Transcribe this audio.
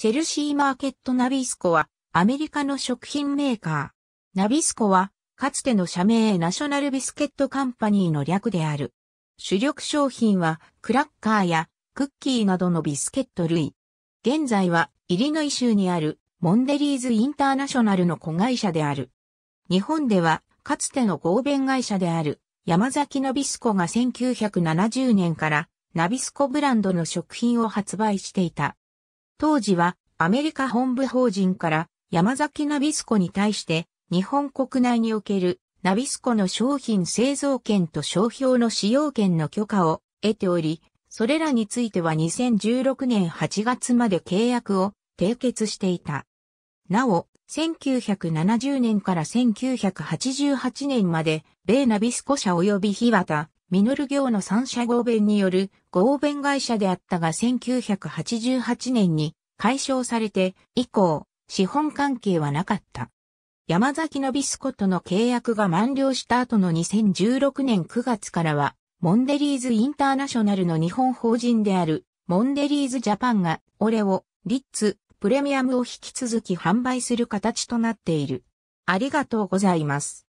チェルシーマーケットナビスコはアメリカの食品メーカー。ナビスコはかつての社名ナショナルビスケットカンパニーの略である。主力商品はクラッカーやクッキーなどのビスケット類。現在はイリノイ州にあるモンデリーズインターナショナルの子会社である。日本ではかつての合弁会社である山崎ナビスコが1970年からナビスコブランドの食品を発売していた。当時はアメリカ本部法人から山崎ナビスコに対して日本国内におけるナビスコの商品製造権と商標の使用権の許可を得ており、それらについては2016年8月まで契約を締結していた。なお、1970年から1988年まで、米ナビスコ社及び日渡、ミノル業の三社合弁による合弁会社であったが1988年に解消されて以降、資本関係はなかった。山崎のビスコとの契約が満了した後の2016年9月からは、モンデリーズインターナショナルの日本法人である、モンデリーズジャパンが、オレオ、リッツ、プレミアムを引き続き販売する形となっている。ありがとうございます。